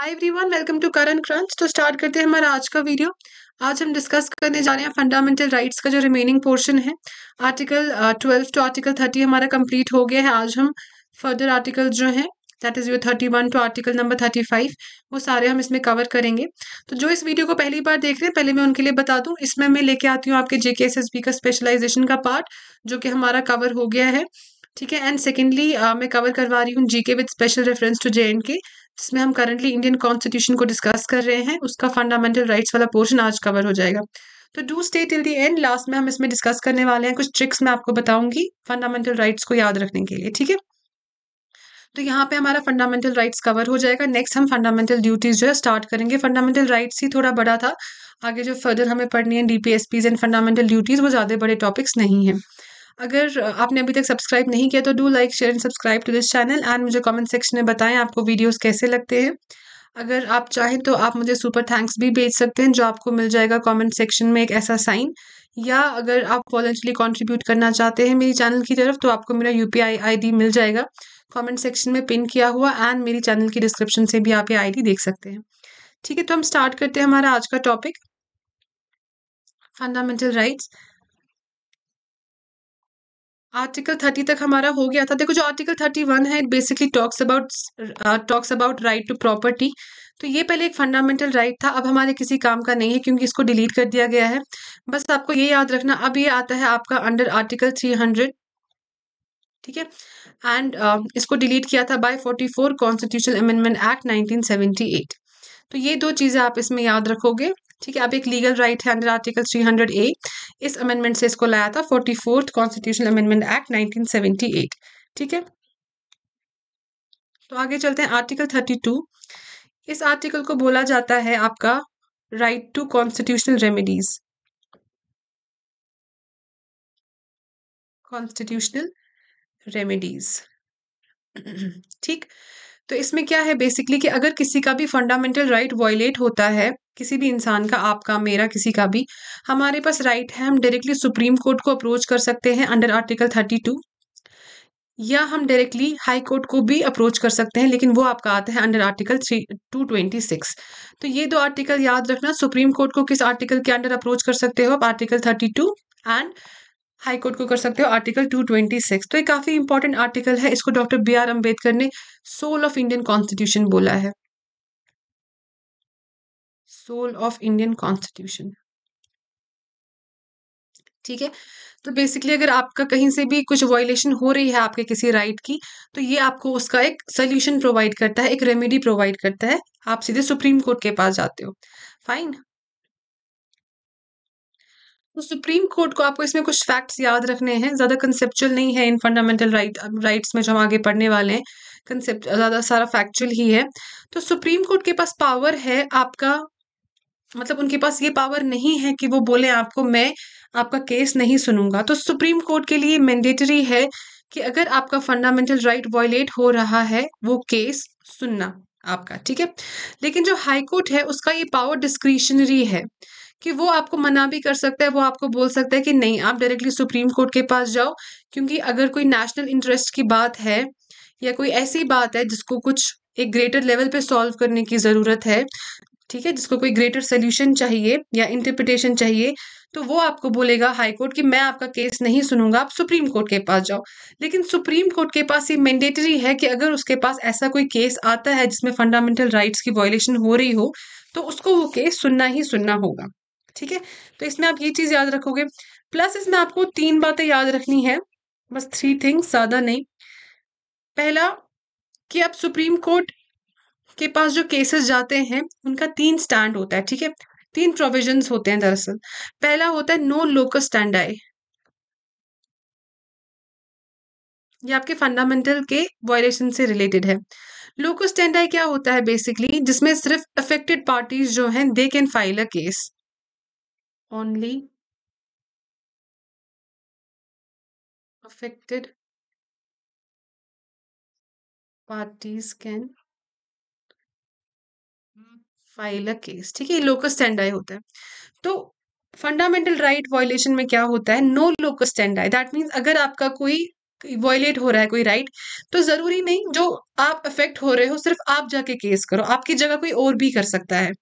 Hi everyone welcome to Karan crunch तो start करते हैं हमारा आज का वीडियो आज हम डिस्कस करने जा रहे हैं फंडामेंटल राइट्स का जो रिमेनिंग पोर्शन है article twelve to article thirty हमारा कंप्लीट हो गया है आज हम फर्दर आर्टिकल जो है that is your thirty one to article number thirty five वो सारे हम इसमें कवर करेंगे तो जो इस वीडियो को पहली बार देख रहे हैं पहले मैं उनके लिए बता दूँ इसमें मैं लेके आती हूँ आपके J K S S B का स्पेशलाइजेशन का पार्ट जो कि हमारा कवर हो गया है ठीक है एंड सेकेंडली uh, मैं कवर करवा रही हूँ G K with special reference to J and K जिसमें हम करंटली इंडियन कॉन्स्टिट्यूशन को डिस्कस कर रहे हैं उसका फंडामेंटल राइट्स वाला पोर्शन आज कवर हो जाएगा तो do stay till the end last में हम इसमें डिस्कस करने वाले हैं कुछ ट्रिक्स मैं आपको बताऊंगी फंडामेंटल राइट्स को याद रखने के लिए ठीक है तो यहाँ पे हमारा फंडामेंटल राइट्स कवर हो जाएगा नेक्स्ट हम फंडामेंटल ड्यूटीज जो है स्टार्ट करेंगे फंडामेंटल राइट्स ही थोड़ा बड़ा था आगे जो फर्दर हमें पढ़नी है डीपीएसपीज एंड फंडामेंटल ड्यूटीज वो ज़्यादा बड़े टॉपिक्स नहीं है अगर आपने अभी तक सब्सक्राइब नहीं किया तो do like share and subscribe to this channel and मुझे कमेंट सेक्शन में बताएं आपको वीडियोस कैसे लगते हैं अगर आप चाहें तो आप मुझे सुपर थैंक्स भी भेज सकते हैं जो आपको मिल जाएगा कमेंट सेक्शन में एक ऐसा साइन या अगर आप वॉलेंटली कॉन्ट्रीब्यूट करना चाहते हैं मेरी चैनल की तरफ तो आपको मेरा यू पी मिल जाएगा कॉमेंट सेक्शन में पिन किया हुआ एंड मेरी चैनल की डिस्क्रिप्शन से भी आप ये आई देख सकते हैं ठीक है तो हम स्टार्ट करते हैं हमारा आज का topic fundamental rights article thirty तक हमारा हो गया था देखो जो आर्टिकल थर्टी वन है basically talks about talks about right to property तो ये पहले एक फंडामेंटल राइट था अब हमारे किसी काम का नहीं है क्योंकि इसको डिलीट कर दिया गया है बस आपको ये याद रखना अब ये आता है आपका अंडर आर्टिकल थ्री हंड्रेड ठीक है एंड uh, um, इसको डिलीट किया था by forty four constitution amendment act nineteen seventy eight तो ये दो चीज़ें आप इसमें याद रखोगे ठीक है अब एक लीगल राइट है अंडर आर्टिकल 300 ए इस अमेंडमेंट से इसको लाया था forty fourth constitution amendment act 1978 ठीक है तो आगे चलते हैं आर्टिकल 32 इस आर्टिकल को बोला जाता है आपका right to constitutional remedies constitutional remedies ठीक तो इसमें क्या है बेसिकली कि अगर किसी का भी फंडामेंटल राइट वॉयलेट होता है किसी भी इंसान का आपका मेरा किसी का भी हमारे पास राइट right है हम डायरेक्टली सुप्रीम कोर्ट को अप्रोच कर सकते हैं अंडर आर्टिकल थर्टी टू या हम डायरेक्टली हाई कोर्ट को भी अप्रोच कर सकते हैं लेकिन वो आपका आता है under article three two twenty six तो ये दो आर्टिकल याद रखना सुप्रीम कोर्ट को किस आर्टिकल के अंडर अप्रोच कर सकते हो आप article thirty two and high court को कर सकते हो आर्टिकल 226 तो ये काफ़ी इंपॉर्टेंट आर्टिकल है इसको डॉक्टर बी आर अम्बेडकर ने सोल ऑफ इंडियन कॉन्स्टिट्यूशन बोला है सोल ऑफ इंडियन कॉन्स्टिट्यूशन ठीक है तो बेसिकली अगर आपका कहीं से भी कुछ वॉयलेशन हो रही है आपके किसी राइट right की तो ये आपको उसका एक सोल्यूशन प्रोवाइड करता है एक रेमेडी प्रोवाइड करता है आप सीधे सुप्रीम कोर्ट के पास जाते हो फाइन तो सुप्रीम कोर्ट को आपको इसमें कुछ फैक्ट्स याद रखने हैं ज़्यादा कंसेप्चुअल नहीं है इन फंडामेंटल राइट राइट्स में जो हम आगे पढ़ने वाले हैं कंसेप्ट uh, ज़्यादा सारा फैक्चुअल ही है तो सुप्रीम कोर्ट के पास पावर है आपका मतलब उनके पास ये पावर नहीं है कि वो बोले आपको मैं आपका केस नहीं सुनूंगा तो सुप्रीम कोर्ट के लिए मैंडेटरी है कि अगर आपका फंडामेंटल राइट वायलेट हो रहा है वो केस सुनना आपका ठीक है लेकिन जो हाई कोर्ट है उसका ये पावर डिस्क्रिशनरी है कि वो आपको मना भी कर सकता है वो आपको बोल सकता है कि नहीं आप डायरेक्टली सुप्रीम कोर्ट के पास जाओ क्योंकि अगर कोई नेशनल इंटरेस्ट की बात है या कोई ऐसी बात है जिसको कुछ एक ग्रेटर लेवल पे सॉल्व करने की ज़रूरत है ठीक है जिसको कोई ग्रेटर सोल्यूशन चाहिए या इंटरप्रिटेशन चाहिए तो वो आपको बोलेगा हाई कोर्ट कि मैं आपका केस नहीं सुनूंगा आप सुप्रीम कोर्ट के पास जाओ लेकिन सुप्रीम कोर्ट के पास ये मैंडेटरी है कि अगर उसके पास ऐसा कोई केस आता है जिसमें फंडामेंटल राइट्स की वॉयलेशन हो रही हो तो उसको वो केस सुनना ही सुनना होगा ठीक है तो इसमें आप ये चीज़ याद रखोगे प्लस इसमें आपको तीन बातें याद रखनी है बस थ्री थिंग्स ज़्यादा नहीं पहला कि आप सुप्रीम कोर्ट के पास जो केसेस जाते हैं उनका तीन स्टैंड होता है ठीक है तीन प्रोविजंस होते हैं दरअसल पहला होता है नो लोकस स्टैंड आई ये आपके फंडामेंटल के वायलेशन से रिलेटेड है लोकस स्टैंड आई क्या होता है बेसिकली जिसमें सिर्फ अफेक्टेड पार्टीज जो हैं they can file a case only affected parties can file a case ठीक है लोकस आई होता है तो फंडामेंटल राइट वायोलेशन में क्या होता है no locus I that means अगर आपका कोई वॉयलेट हो रहा है कोई राइट तो ज़रूरी नहीं जो आप अफेक्ट हो रहे हो सिर्फ आप जाके केस करो आपकी जगह कोई और भी कर सकता है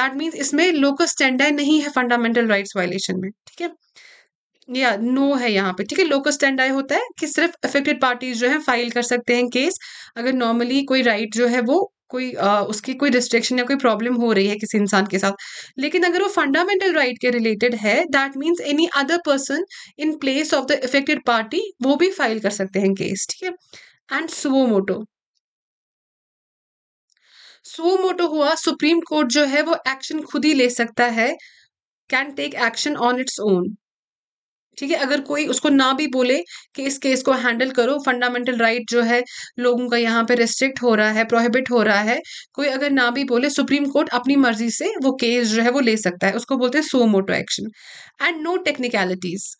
दैट मीन्स इसमें लोकल स्टैंडर्ड नहीं है फंडामेंटल राइट्स वायलेशन में ठीक है या नो है यहाँ पे ठीक है लोकल स्टैंड आई होता है कि सिर्फ अफेक्टेड पार्टीज जो है फाइल कर सकते हैं केस अगर नॉर्मली कोई राइट जो है वो कोई आ, उसकी कोई रिस्ट्रिक्शन या कोई प्रॉब्लम हो रही है किसी इंसान के साथ लेकिन अगर वो फंडामेंटल राइट के रिलेटेड है that means any other person in place of the affected party वो भी फाइल कर सकते हैं केस ठीक है एंड सुवो मोटो सुवो मोटो हुआ सुप्रीम कोर्ट जो है वो एक्शन खुद ही ले सकता है can take action on its own ठीक है अगर कोई उसको ना भी बोले कि इस केस को हैंडल करो फंडामेंटल राइट जो है लोगों का यहाँ पे रिस्ट्रिक्ट हो रहा है प्रोहिबिट हो रहा है कोई अगर ना भी बोले सुप्रीम कोर्ट अपनी मर्जी से वो केस जो है वो ले सकता है उसको बोलते हैं suo motu action and no technicalities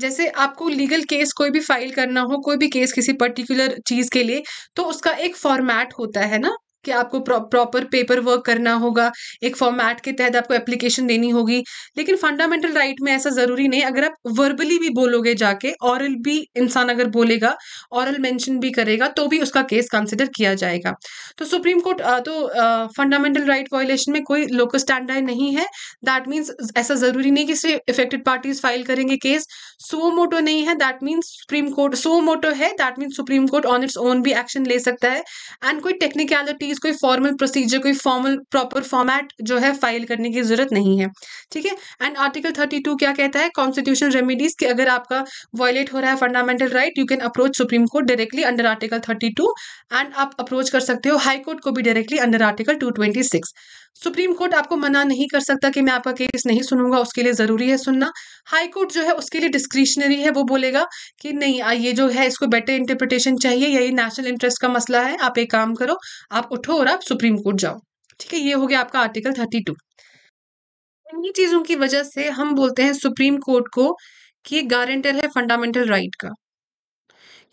जैसे आपको लीगल केस कोई भी फाइल करना हो कोई भी केस किसी पर्टिकुलर चीज़ के लिए तो उसका एक फॉर्मेट होता है ना कि आपको प्रॉपर पेपर वर्क करना होगा एक फॉर्मेट के तहत आपको एप्लीकेशन देनी होगी लेकिन फंडामेंटल राइट में ऐसा ज़रूरी नहीं अगर आप वर्बली भी बोलोगे जाके औरल भी इंसान अगर बोलेगा औरल मेंशन भी करेगा तो भी उसका केस कंसिडर किया जाएगा तो सुप्रीम कोर्ट तो फंडामेंटल राइट वायोलेशन में कोई लोकल स्टैंडर्ड नहीं है दैट मीन्स ऐसा ज़रूरी नहीं कि सिर्फ इफेक्टेड पार्टीज फाइल करेंगे केस सो मोटो नहीं है that means supreme court suo motu है that means supreme court on its own भी एक्शन ले सकता है एंड कोई टेक्निकलिटीज मीन्स कोई फॉर्मल प्रोसीजर कोई फॉर्मल प्रॉपर फॉर्मेट जो है फाइल करने की जरूरत नहीं है ठीक है एंड आर्टिकल थर्टी टू क्या कहता है कॉन्स्टिट्यूशन रेमिडीज कि अगर आपका वायलेट हो रहा है fundamental right you can approach supreme court directly under article thirty two and आप अप्रोच कर सकते हो हाईकोर्ट को भी directly under article two twenty six supreme court आपको मना नहीं कर सकता कि मैं आपका केस नहीं सुनूंगा उसके लिए ज़रूरी है सुनना हाई कोर्ट जो है उसके लिए डिस्क्रिशनरी है वो बोलेगा कि नहीं ये जो है इसको बेटर इंटरप्रिटेशन चाहिए या ये नेशनल इंटरेस्ट का मसला है आप एक काम करो आप उठो और आप सुप्रीम कोर्ट जाओ ठीक है ये हो गया आपका आर्टिकल थर्टी टू इन्हीं चीज़ों की वजह से हम बोलते हैं सुप्रीम कोर्ट को कि गारंटर है फंडामेंटल राइट right का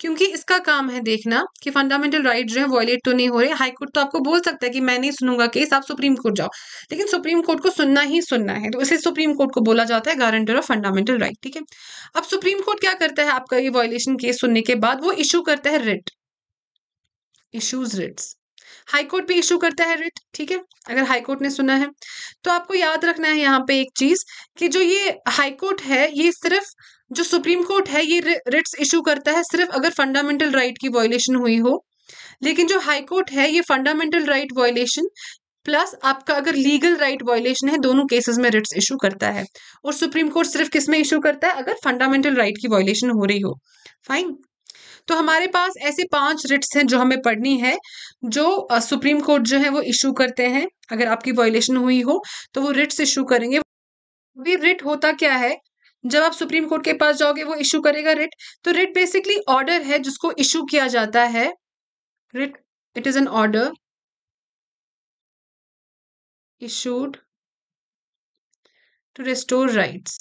क्योंकि इसका काम है देखना कि फंडामेंटल राइट जो है वॉयलेट तो नहीं हो रहे हाईकोर्ट तो आपको बोल सकता है कि मैं नहीं सुनूंगा केस आप सुप्रीम कोर्ट जाओ लेकिन सुप्रीम कोर्ट को सुनना ही सुनना है तो इसे सुप्रीम कोर्ट को बोला जाता है गारंटर ऑफ फंडामेंटल राइट ठीक है अब सुप्रीम कोर्ट क्या करता है आपका ये वॉयलेशन केस सुनने के बाद वो इशू करता है रिट इशूज रिट्स कोर्ट भी इशू करता है रिट ठीक है अगर हाईकोर्ट ने सुना है तो आपको याद रखना है यहाँ पे एक चीज कि जो ये हाईकोर्ट है ये सिर्फ जो सुप्रीम कोर्ट है ये रिट्स इशू करता है सिर्फ अगर फंडामेंटल राइट की वॉयलेशन हुई हो लेकिन जो हाई कोर्ट है ये फंडामेंटल राइट वॉयलेशन प्लस आपका अगर लीगल राइट वॉयलेशन है दोनों केसेस में रिट्स इशू करता है और सुप्रीम कोर्ट सिर्फ किस में इशू करता है अगर फंडामेंटल राइट की वॉयलेशन हो रही हो फाइन तो हमारे पास ऐसे पांच रिट्स हैं जो हमें पढ़नी है जो सुप्रीम कोर्ट जो है वो इशू करते हैं अगर आपकी वॉयलेशन हुई हो तो वो रिट्स इशू करेंगे रिट होता क्या है जब आप सुप्रीम कोर्ट के पास जाओगे वो इशू करेगा रिट तो रिट बेसिकली ऑर्डर है जिसको इशू किया जाता है writ it is an order issued to restore rights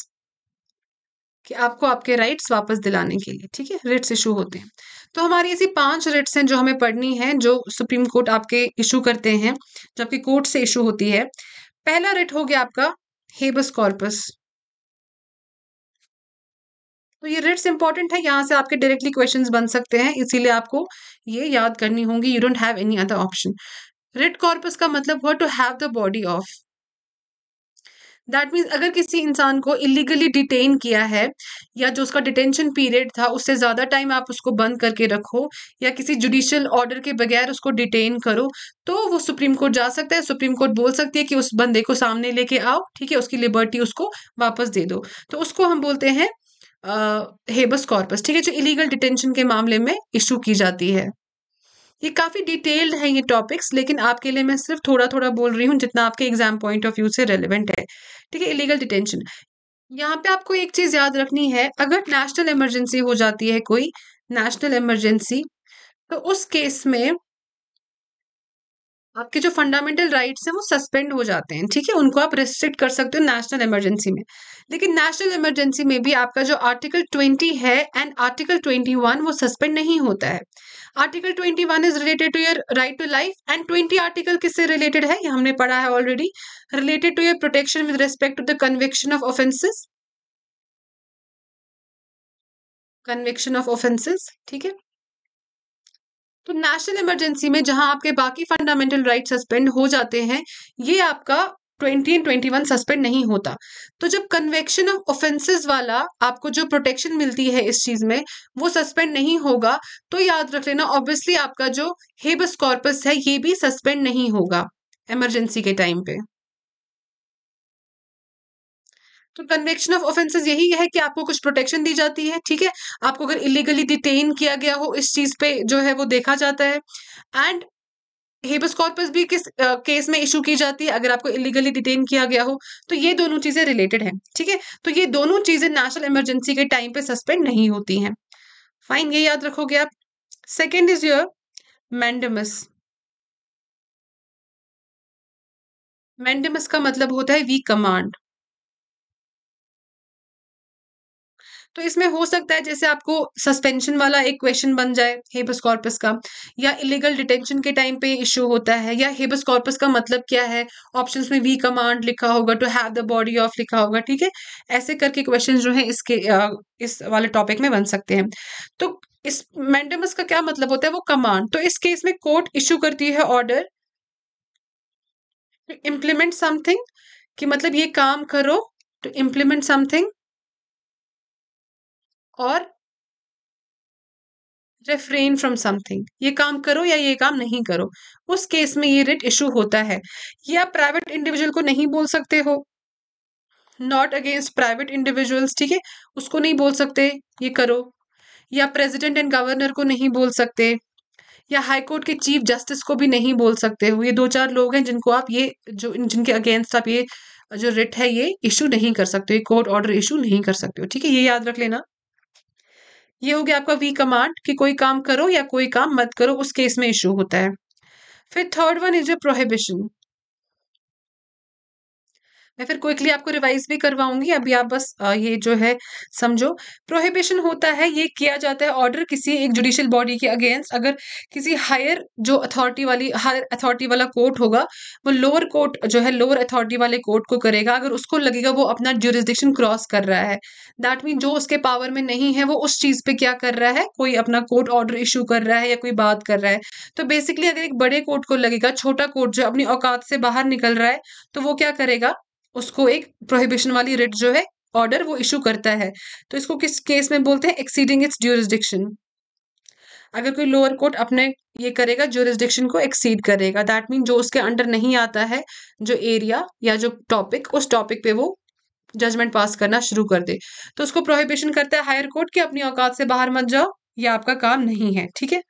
कि आपको आपके राइट्स वापस दिलाने के लिए ठीक है रिट्स इशू होते हैं तो हमारी ऐसी पांच रिट्स हैं जो हमें पढ़नी है जो सुप्रीम कोर्ट आपके इशू करते हैं जबकि कोर्ट से इशू होती है पहला रिट हो गया आपका हेबस कॉर्पस तो ये रिट्स इंपॉर्टेंट है यहाँ से आपके डायरेक्टली क्वेश्चन बन सकते हैं इसीलिए आपको ये याद करनी होगी you don't have any other option writ corpus का मतलब हुआ to have the body of that means अगर किसी इंसान को इलीगली डिटेन किया है या जो उसका डिटेंशन पीरियड था उससे ज़्यादा टाइम आप उसको बंद करके रखो या किसी जुडिशल ऑर्डर के बगैर उसको डिटेन करो तो वो सुप्रीम कोर्ट जा सकता है सुप्रीम कोर्ट बोल सकती है कि उस बंदे को सामने लेके आओ ठीक है उसकी लिबर्टी उसको वापस दे दो तो उसको हम बोलते हैं हेबस कॉर्पस ठीक है जो इलीगल डिटेंशन के मामले में इशू की जाती है ये काफ़ी डिटेल्ड है ये टॉपिक्स लेकिन आपके लिए मैं सिर्फ थोड़ा थोड़ा बोल रही हूँ जितना आपके एग्जाम पॉइंट ऑफ व्यू से रेलिवेंट है ठीक है इलीगल डिटेंशन यहाँ पे आपको एक चीज़ याद रखनी है अगर नेशनल इमरजेंसी हो जाती है कोई नेशनल इमरजेंसी तो उस केस में आपके जो फंडामेंटल राइट्स हैं वो सस्पेंड हो जाते हैं ठीक है उनको आप रिस्ट्रिक्ट कर सकते हो नेशनल इमरजेंसी में लेकिन नेशनल इमरजेंसी में भी आपका जो आर्टिकल ट्वेंटी है एंड आर्टिकल ट्वेंटी वन वो सस्पेंड नहीं होता है article twenty one is related to your right to life and twenty article किससे रिलेटेड है ये हमने पढ़ा है already related to your protection with respect to the conviction of offences conviction of offences ठीक है तो नेशनल इमरजेंसी में जहां आपके बाकी फंडामेंटल राइट सस्पेंड हो जाते हैं ये आपका twenty and twenty one suspend नहीं होता तो जब कन्वेक्शन ऑफ ऑफेंसेस वाला आपको जो प्रोटेक्शन मिलती है इस चीज में वो सस्पेंड नहीं होगा तो याद रख लेना ऑब्वियसली आपका जो हेबस कॉर्पस है ये भी सस्पेंड नहीं होगा इमरजेंसी के टाइम पे तो कन्वेक्शन ऑफ ऑफेंसेस यही है कि आपको कुछ प्रोटेक्शन दी जाती है ठीक है आपको अगर इलीगली डिटेन किया गया हो इस चीज पे जो है वो देखा जाता है एंड हेबस कॉर्पस भी किस आ, केस में इशू की जाती है अगर आपको इलीगली डिटेन किया गया हो तो ये दोनों चीजें रिलेटेड हैं ठीक है तो ये दोनों चीजें नेशनल इमरजेंसी के टाइम पे सस्पेंड नहीं होती हैं फाइन ये याद रखोगे आप second is your mandamus mandamus का मतलब होता है वी कमांड तो इसमें हो सकता है जैसे आपको सस्पेंशन वाला एक क्वेश्चन बन जाए हेबस कॉर्पस का या इलीगल डिटेंशन के टाइम पे इशू होता है या हेबस कॉर्पस का मतलब क्या है ऑप्शंस में वी कमांड लिखा होगा to have the body of लिखा होगा ठीक है ऐसे करके क्वेश्चन जो है इसके इस वाले टॉपिक में बन सकते हैं तो इस मैंडमस का क्या मतलब होता है वो कमांड तो इस केस में कोर्ट इशू करती है ऑर्डर टू इम्प्लीमेंट समथिंग कि मतलब ये काम करो टू इम्प्लीमेंट समथिंग और रेफ्रेन फ्रॉम समथिंग ये काम करो या ये काम नहीं करो उस केस में ये रिट इशू होता है ये आप प्राइवेट इंडिविजुअल को नहीं बोल सकते हो नॉट अगेंस्ट प्राइवेट इंडिविजुअल्स ठीक है उसको नहीं बोल सकते ये करो या प्रेसिडेंट एंड गवर्नर को नहीं बोल सकते या हाई कोर्ट के चीफ जस्टिस को भी नहीं बोल सकते हो ये दो चार लोग हैं जिनको आप ये जो जिनके अगेंस्ट आप ये जो रिट है ये इशू नहीं कर सकते कोर्ट ऑर्डर इशू नहीं कर सकते हो ठीक है ये याद रख लेना ये हो गया आपका वी कमांड कि कोई काम करो या कोई काम मत करो उस केस में इशू होता है फिर third one is a prohibition मैं फिर क्विकली आपको रिवाइज भी करवाऊंगी अभी आप बस ये जो है समझो प्रोहिबिशन होता है ये किया जाता है ऑर्डर किसी एक जुडिशियल बॉडी के अगेंस्ट अगर किसी हायर जो अथॉरिटी वाली हायर अथॉरिटी वाला कोर्ट होगा वो लोअर कोर्ट जो है लोअर अथॉरिटी वाले कोर्ट को करेगा अगर उसको लगेगा वो अपना जुरिस्डिक्शन क्रॉस कर रहा है दैट मीन जो उसके पावर में नहीं है वो उस चीज़ पे क्या कर रहा है कोई अपना कोर्ट ऑर्डर इशू कर रहा है या कोई बात कर रहा है तो बेसिकली अगर एक बड़े कोर्ट को लगेगा छोटा कोर्ट जो अपनी औकात से बाहर निकल रहा है तो वो क्या करेगा उसको एक प्रोहिबिशन वाली रिट जो है ऑर्डर वो इशू करता है तो इसको किस केस में बोलते हैं एक्सीडिंग इट्स ज्यूरिस्डिक्शन अगर कोई लोअर कोर्ट अपने ये करेगा ज्यूरिस्डिक्शन को एक्सीड करेगा दैट मीन जो उसके अंडर नहीं आता है जो एरिया या जो टॉपिक उस टॉपिक पे वो जजमेंट पास करना शुरू कर दे तो उसको प्रोहिबिशन करता है हायर कोर्ट कि अपनी औकात से बाहर मत जाओ ये आपका काम नहीं है ठीक है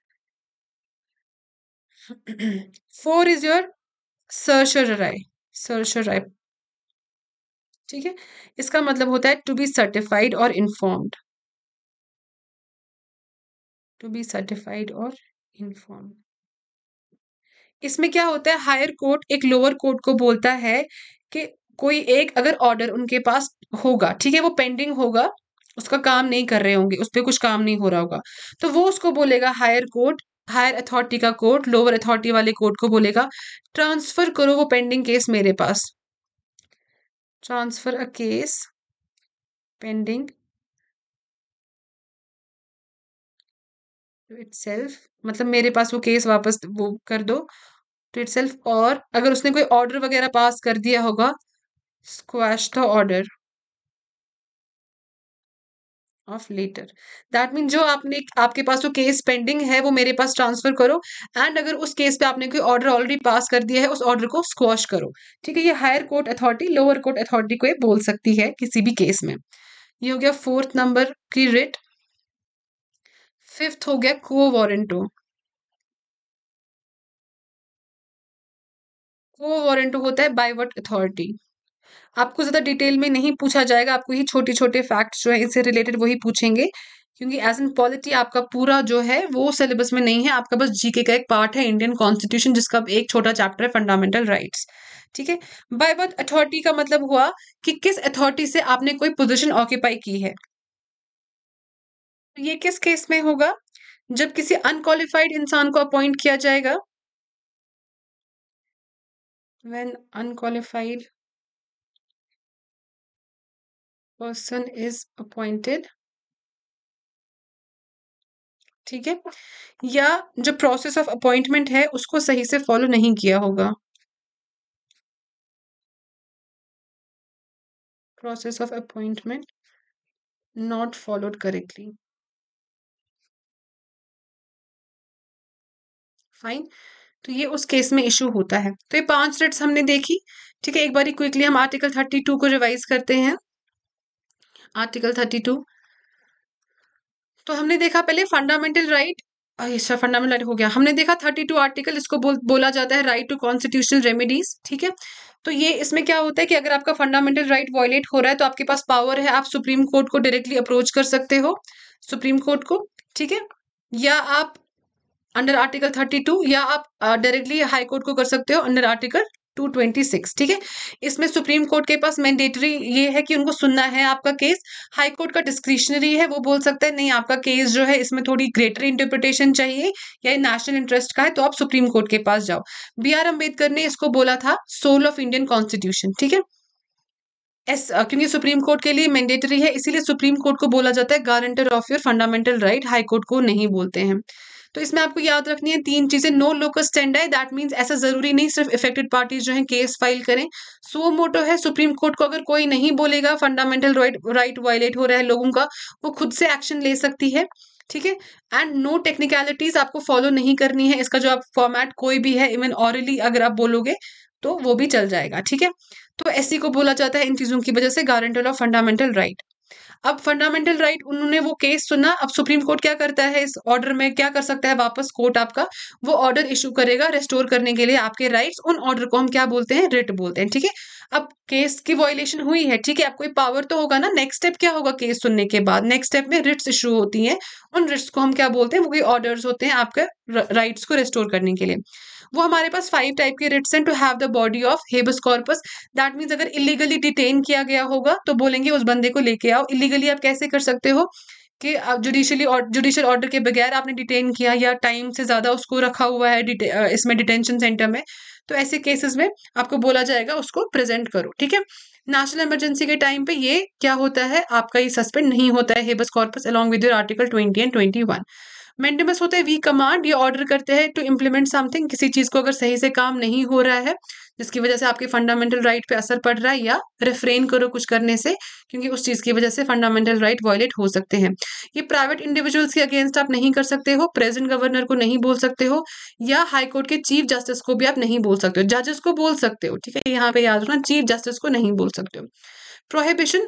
four is your certiorari ठीक है इसका मतलब होता है टू बी सर्टिफाइड और इन्फॉर्म्ड टू बी सर्टिफाइड और इन्फॉर्म इसमें क्या होता है हायर कोर्ट एक लोअर कोर्ट को बोलता है कि कोई एक अगर ऑर्डर उनके पास होगा ठीक है वो पेंडिंग होगा उसका काम नहीं कर रहे होंगे उस पर कुछ काम नहीं हो रहा होगा तो वो उसको बोलेगा हायर कोर्ट हायर अथॉरिटी का कोर्ट लोअर अथॉरिटी वाले कोर्ट को बोलेगा ट्रांसफर करो वो पेंडिंग केस मेरे पास transfer a case pending to self मतलब मेरे पास वो केस वापस वो कर दो टू इटसेल्फ और अगर उसने कोई ऑर्डर वगैरह पास कर दिया होगा squash the order of letter that mean जो आपने आपके पास जो तो केस पेंडिंग है वो मेरे पास ट्रांसफर करो एंड अगर उस केस पे आपने कोई ऑर्डर ऑलरेडी पास कर दिया है उस ऑर्डर को स्क्वॉश करो ठीक है ये higher court authority lower court authority को ये बोल सकती है किसी भी केस में ये हो गया फोर्थ नंबर की रिट फिफ्थ हो गया को वारंटो को वारंटो होता है बाय वट अथॉरिटी आपको ज़्यादा डिटेल में नहीं पूछा जाएगा आपको ये छोटे छोटे फैक्ट्स जो है इससे रिलेटेड वही पूछेंगे क्योंकि एज एन पॉलिटी आपका पूरा जो है वो सिलेबस में नहीं है आपका बस जीके का एक पार्ट है इंडियन कॉन्स्टिट्यूशन जिसका एक छोटा चैप्टर है फंडामेंटल राइट्स ठीक है बाय बर्थ अथॉरिटी का मतलब हुआ कि किस अथॉरिटी से आपने कोई पोजिशन ऑक्यूपाई की है ये किस केस में होगा जब किसी अनक्वालिफाइड इंसान को अपॉइंट किया जाएगा when unqualified person is appointed ठीक है या जो प्रोसेस ऑफ अपॉइंटमेंट है उसको सही से फॉलो नहीं किया होगा process of appointment not followed correctly fine तो ये उस केस में इश्यू होता है तो ये पांच रेट्स हमने देखी ठीक है एक बारी क्विकली हम आर्टिकल थर्टी टू को रिवाइज करते हैं आर्टिकल थर्टी टू तो हमने देखा पहले फंडामेंटल राइट अच्छा फंडामेंटल राइट हो गया हमने देखा थर्टी टू आर्टिकल इसको बोल, बोला जाता है राइट टू कॉन्स्टिट्यूशनल रेमेडीज ठीक है तो ये इसमें क्या होता है कि अगर आपका फंडामेंटल राइट वॉयलेट हो रहा है तो आपके पास पावर है आप सुप्रीम कोर्ट को डायरेक्टली अप्रोच कर सकते हो सुप्रीम कोर्ट को ठीक है या आप अंडर आर्टिकल थर्टी टू या आप डायरेक्टली हाई कोर्ट को कर सकते हो under article two twenty six ठीक है इसमें सुप्रीम कोर्ट के पास मैंडेटरी ये है कि उनको सुनना है आपका केस हाई कोर्ट का डिस्क्रिशनरी है वो बोल सकता है नहीं आपका केस जो है इसमें थोड़ी ग्रेटर इंटरप्रिटेशन चाहिए या नेशनल इंटरेस्ट का है तो आप सुप्रीम कोर्ट के पास जाओ बी आर अम्बेडकर ने इसको बोला था सोल ऑफ इंडियन कॉन्स्टिट्यूशन ठीक है एस क्योंकि सुप्रीम कोर्ट के लिए मैंडेटरी है इसीलिए सुप्रीम कोर्ट को बोला जाता है guarantor of your fundamental right high court को नहीं बोलते हैं तो इसमें आपको याद रखनी है तीन चीज़ें नो लोकस है दैट मीन्स ऐसा ज़रूरी नहीं सिर्फ इफेक्टेड पार्टीज जो है केस फाइल करें सो मोटो है सुप्रीम कोर्ट को अगर कोई नहीं बोलेगा फंडामेंटल राइट राइट वायलेट हो रहा है लोगों का वो खुद से एक्शन ले सकती है ठीक है एंड नो टेक्निकलिटीज आपको फॉलो नहीं करनी है इसका जो आप फॉर्मेट कोई भी है इवन ऑरली अगर आप बोलोगे तो वो भी चल जाएगा ठीक है तो एससी को बोला जाता है इन चीज़ों की वजह से गारंटर ऑफ फंडामेंटल राइट अब फंडामेंटल राइट उन्होंने वो केस सुना अब सुप्रीम कोर्ट क्या करता है इस ऑर्डर में क्या कर सकता है वापस कोर्ट आपका वो ऑर्डर इशू करेगा रेस्टोर करने के लिए आपके राइट्स उन ऑर्डर को हम क्या बोलते हैं रिट बोलते हैं ठीक है अब केस की वॉयलेशन हुई है ठीक है आपको पावर तो होगा ना नेक्स्ट स्टेप क्या होगा केस सुनने के बाद नेक्स्ट स्टेप में रिट्स इशू होती हैं उन रिट्स को हम क्या बोलते हैं वो कोई ऑर्डर्स होते हैं आपके राइट्स को रिस्टोर करने के लिए वो हमारे पास फाइव टाइप के रिट्स हैं to have the body of habeas corpus that means अगर इलीगली डिटेन किया गया होगा तो बोलेंगे उस बंदे को लेके आओ इलीगली आप कैसे कर सकते हो कि आप जुडिशली जुडिशल ऑर्डर के बगैर आपने डिटेन किया या टाइम से ज़्यादा उसको रखा हुआ है इसमें डिटेंशन सेंटर में तो ऐसे केसेस में आपको बोला जाएगा उसको प्रेजेंट करो ठीक है नेशनल इमरजेंसी के टाइम पे ये क्या होता है आपका ये सस्पेंड नहीं होता है habeas corpus along with your article twenty and twenty one maintenance होता है वी कमांड ये ऑर्डर करते हैं टू इम्प्लीमेंट समथिंग किसी चीज़ को अगर सही से काम नहीं हो रहा है जिसकी वजह से आपके फंडामेंटल राइट पे असर पड़ रहा है या रिफ्रेन करो कुछ करने से क्योंकि उस चीज़ की वजह से फंडामेंटल राइट वायलेट हो सकते हैं ये प्राइवेट इंडिविजुअल्स के अगेंस्ट आप नहीं कर सकते हो प्रेजेंट गवर्नर को नहीं बोल सकते हो या हाई कोर्ट के चीफ जस्टिस को भी आप नहीं बोल सकते हो जजेस को बोल सकते हो ठीक है यहाँ पे याद रखना चीफ जस्टिस को नहीं बोल सकते हो प्रोहिबिशन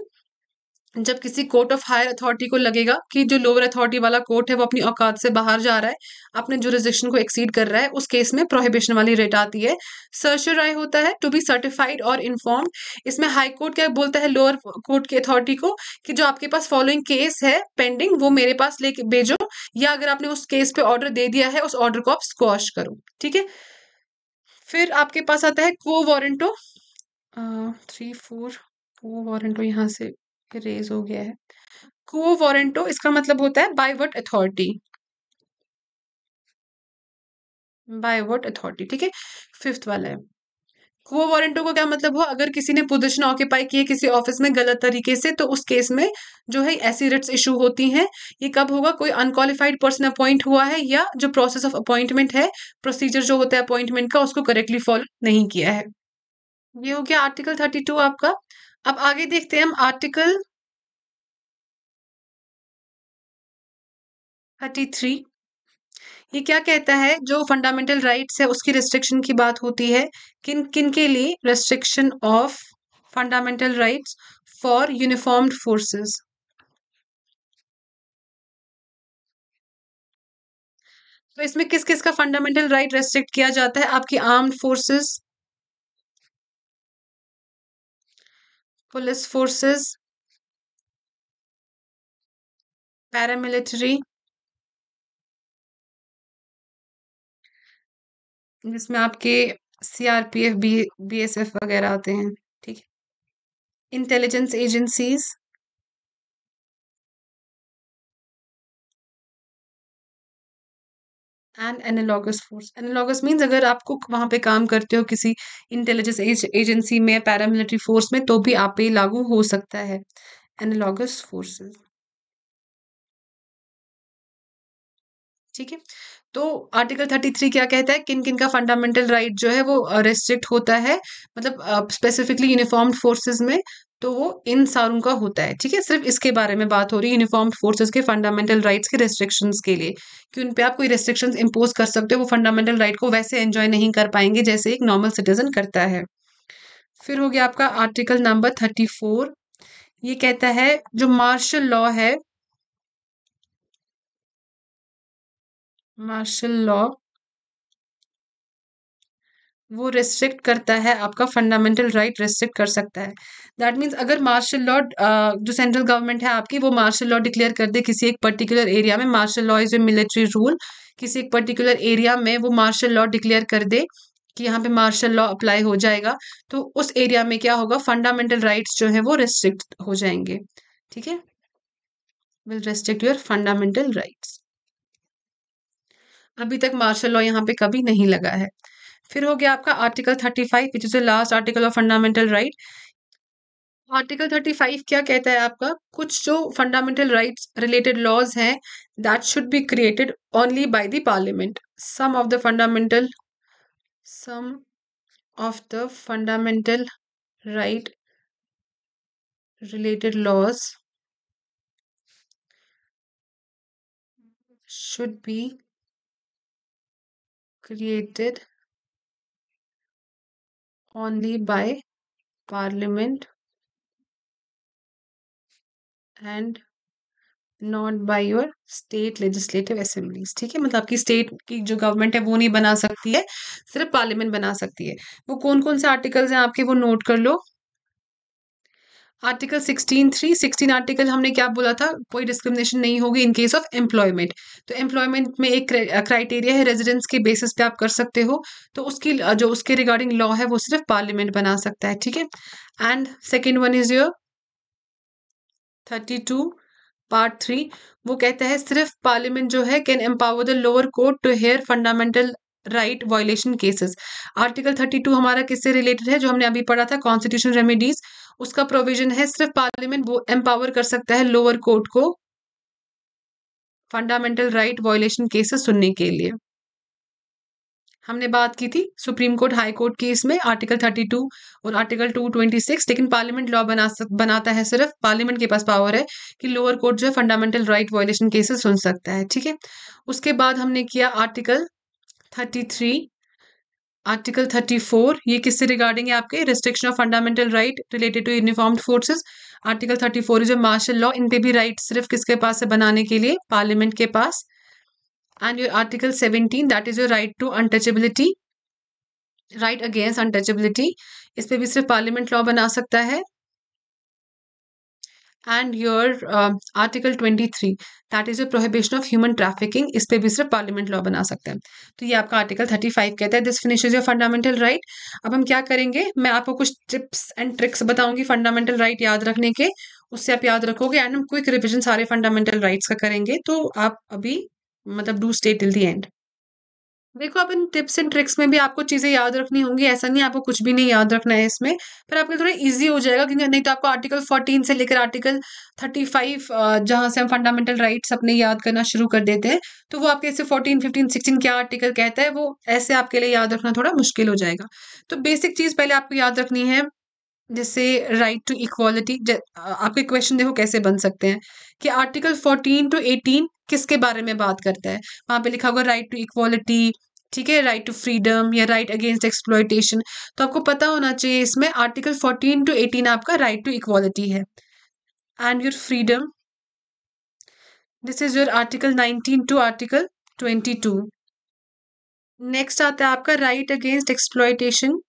जब किसी कोर्ट ऑफ हायर अथॉरिटी को लगेगा कि जो लोअर अथॉरिटी वाला कोर्ट है वो अपनी औकात से बाहर जा रहा है अपने जुरिस्डिक्शन को एक्सीड कर रहा है उस केस में प्रोहिबिशन वाली रेट आती है सर्चर राय होता है टू बी सर्टिफाइड और इन्फॉर्म इसमें हाई कोर्ट क्या बोलता है लोअर कोर्ट की अथॉरिटी को कि जो आपके पास फॉलोइंग केस है पेंडिंग वो मेरे पास लेके भेजो या अगर आपने उस केस पे ऑर्डर दे दिया है उस ऑर्डर को आप स्क्वाश करो ठीक है फिर आपके पास आता है quo warranto three four quo warranto यहाँ से रेज हो गया है को वारंटो इसका मतलब होता है by what authority by what authority ठीक है फिफ्थ वाला है को वारंटो को क्या मतलब हुआ अगर किसी ने पोजिशन ऑक्यूपाई किए किसी ऑफिस में गलत तरीके से तो उस केस में जो है ऐसी रिट्स इशू होती हैं ये कब होगा कोई अनक्वालिफाइड पर्सन अपॉइंट हुआ है या जो प्रोसेस ऑफ अपॉइंटमेंट है प्रोसीजर जो होता है अपॉइंटमेंट का उसको करेक्टली फॉलो नहीं किया है ये हो गया आर्टिकल थर्टी टू आपका अब आगे देखते हैं हम आर्टिकल थर्टी थ्री ये क्या कहता है जो फंडामेंटल राइट्स है उसकी रेस्ट्रिक्शन की बात होती है किन किन के लिए restriction of fundamental rights for uniformed forces तो इसमें किस किस का फंडामेंटल राइट रेस्ट्रिक्ट किया जाता है आपकी armed forces police forces, paramilitary, जिसमें आपके सीआरपीएफ बी एस एफ वगैरह आते हैं ठीक है intelligence agencies and analogous force analogous means अगर आप कुक वहाँ पे काम करते हो किसी इंटेलिजेंस एजेंसी में पैरामिलिट्री फोर्स में तो भी आप पे लागू हो सकता है एनालॉगस फोर्सेस ठीक है तो आर्टिकल 33 क्या कहता है किन किन का फंडामेंटल राइट जो है वो रेस्ट्रिक्ट होता है मतलब स्पेसिफिकली यूनिफॉर्म फोर्सेज में तो वो इन सारों का होता है ठीक है सिर्फ इसके बारे में बात हो रही है यूनिफॉर्म फोर्सेज के फंडामेंटल राइट्स के रेस्ट्रिक्शन के लिए कि उन पर आप कोई रेस्ट्रिक्शन इम्पोज कर सकते हो वो फंडामेंटल राइट को वैसे एंजॉय नहीं कर पाएंगे जैसे एक नॉर्मल सिटीजन करता है फिर हो गया आपका आर्टिकल नंबर थर्टी फोर ये कहता है जो मार्शल लॉ है मार्शल लॉ वो रेस्ट्रिक्ट करता है आपका फंडामेंटल राइट रेस्ट्रिक्ट कर सकता है दैट मीन्स अगर मार्शल लॉ जो सेंट्रल गवर्नमेंट है आपकी वो मार्शल लॉ डिक्लेयर कर दे किसी एक पर्टिकुलर एरिया में martial law is a military rule किसी एक पर्टिकुलर एरिया में वो मार्शल लॉ डिक्लेयर कर दे कि यहाँ पे मार्शल लॉ अप्लाई हो जाएगा तो उस एरिया में क्या होगा फंडामेंटल राइट्स जो है वो रेस्ट्रिक्ट हो जाएंगे ठीक है will restrict your fundamental rights अभी तक मार्शल लॉ यहाँ पे कभी नहीं लगा है फिर हो गया आपका article thirty five which is the last article of fundamental right article thirty five क्या कहता है आपका कुछ जो फंडामेंटल राइट रिलेटेड लॉज हैं that should be created only by the parliament some of the fundamental some of the fundamental right related laws should be created only by parliament and not by your state legislative assemblies ठीक है मतलब आपकी state की जो government है वो नहीं बना सकती है सिर्फ पार्लियामेंट बना सकती है वो कौन कौन से आर्टिकल्स हैं आपके वो नोट कर लो article sixteen three sixteen article हमने क्या बोला था कोई डिस्क्रिमिनेशन नहीं होगी इन केस ऑफ एम्प्लॉयमेंट तो एम्प्लॉयमेंट में एक क्राइटेरिया है रेजिडेंस के बेसिस पे आप कर सकते हो तो उसकी जो उसके रिगार्डिंग लॉ है वो सिर्फ पार्लियामेंट बना सकता है ठीक है and second one is your thirty two part three वो कहता है सिर्फ पार्लियामेंट जो है can empower the lower court to hear fundamental right violation cases article thirty two हमारा किससे रिलेटेड है जो हमने अभी पढ़ा था कॉन्स्टिट्यूशन रेमेडीज उसका प्रोविजन है सिर्फ पार्लियामेंट वो एम्पावर कर सकता है लोअर कोर्ट को फंडामेंटल राइट वायोलेशन केसेस सुनने के लिए हमने बात की थी supreme court high court case इसमें आर्टिकल 32 और आर्टिकल 226 लेकिन पार्लियामेंट लॉ बना सक, बनाता है सिर्फ पार्लियामेंट के पास पावर है कि लोअर कोर्ट जो है फंडामेंटल राइट वायोलेशन केसेस सुन सकता है ठीक है उसके बाद हमने किया आर्टिकल 33 आर्टिकल थर्टी फोर ये किससे रिगार्डिंग है आपके restriction of fundamental right related to uniform forces article thirty four जो मार्शल लॉ इन पे भी राइट सिर्फ किसके पास है बनाने के लिए पार्लियामेंट के पास and your article seventeen that is your right to untouchability right against untouchability इस पर भी सिर्फ पार्लियामेंट लॉ बना सकता है and your article twenty three that is a prohibition of human trafficking इस पर भी सिर्फ पार्लियामेंट लॉ बना सकते हैं तो ये आपका आर्टिकल थर्टी फाइव कहता है this is your fundamental right अब हम क्या करेंगे मैं आपको कुछ टिप्स एंड ट्रिक्स बताऊंगी फंडामेंटल राइट याद रखने के उससे आप याद रखोगे एंड हम क्विक रिविजन सारे फंडामेंटल राइट्स का करेंगे तो आप अभी मतलब do stay till the end देखो अब इन टिप्स एंड ट्रिक्स में भी आपको चीज़ें याद रखनी होंगी ऐसा नहीं आपको कुछ भी नहीं याद रखना है इसमें पर आपके थोड़ा इजी हो जाएगा क्योंकि नहीं तो आपको आर्टिकल फोर्टीन से लेकर आर्टिकल थर्टी फाइव जहाँ से हम फंडामेंटल राइट्स अपने याद करना शुरू कर देते हैं तो वो आपके ऐसे फोर्टीन फिफ्टीन सिक्सटीन क्या आर्टिकल कहता है वो ऐसे आपके लिए याद रखना थोड़ा मुश्किल हो जाएगा तो बेसिक चीज़ पहले आपको याद रखनी है जैसे राइट टू इक्वालिटी आपके क्वेश्चन देखो कैसे बन सकते हैं कि आर्टिकल फोर्टीन टू एटीन किसके बारे में बात करता है वहाँ पे लिखा होगा राइट टू इक्वालिटी ठीक है राइट टू फ्रीडम या राइट अगेंस्ट एक्सप्लोइटेशन तो आपको पता होना चाहिए इसमें आर्टिकल फोर्टीन टू एटीन आपका राइट टू इक्वालिटी है and your freedom this is your article nineteen to article twenty two next आता है आपका राइट अगेंस्ट एक्सप्लोइटेशन